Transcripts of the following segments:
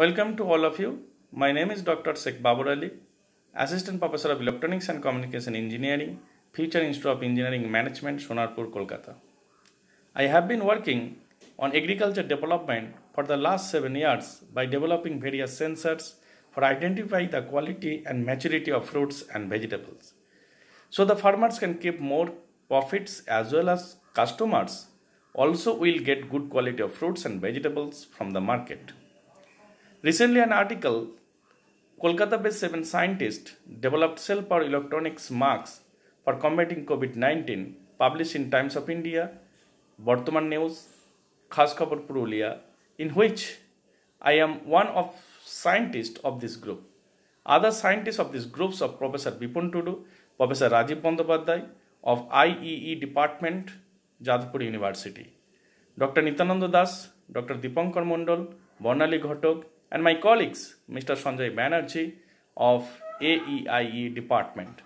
Welcome to all of you. My name is Dr. Sheikh Babur Ali, Assistant Professor of Electronics and Communication Engineering, Future Institute of Engineering Management, Sonarpur, Kolkata. I have been working on agriculture development for the last seven years by developing various sensors for identifying the quality and maturity of fruits and vegetables. So the farmers can keep more profits as well as customers also will get good quality of fruits and vegetables from the market. Recently, an article Kolkata based seven scientists developed cell power electronics masks for combating COVID 19, published in Times of India, Bortuman News, Khaskapur Purulia, in which I am one of scientists of this group. Other scientists of this group are Professor Bipun Tudu, Professor Rajiv Bandopadhyay of IEE Department, Jadpur University, Dr. Nitananda Das, Dr. Dipankar Mondal, Bonali Ghatok, and my colleagues, Mr. Sanjay Banerjee of AEIE department.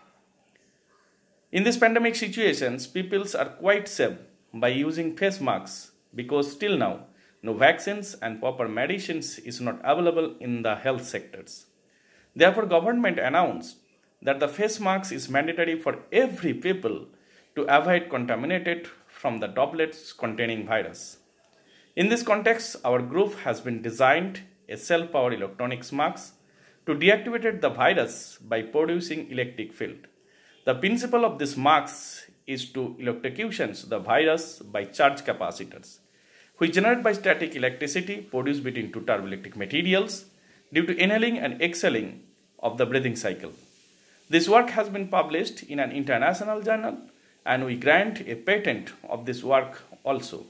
In this pandemic situations, peoples are quite safe by using face masks because till now, no vaccines and proper medicines is not available in the health sectors. Therefore, government announced that the face mask is mandatory for every people to avoid contaminated from the droplets containing virus. In this context, our group has been designed a cell powered electronics SMUCs to deactivate the virus by producing electric field. The principle of this SMUCs is to electrocution the virus by charge capacitors, which generate by static electricity produced between two turboelectric materials due to inhaling and exhaling of the breathing cycle. This work has been published in an international journal and we grant a patent of this work also.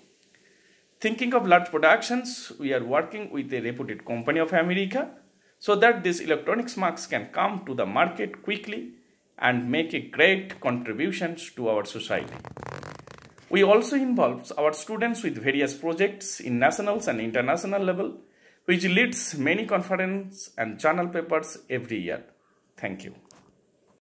Thinking of large productions, we are working with a reputed company of America so that these electronics marks can come to the market quickly and make a great contributions to our society. We also involve our students with various projects in nationals and international level, which leads many conference and journal papers every year. Thank you.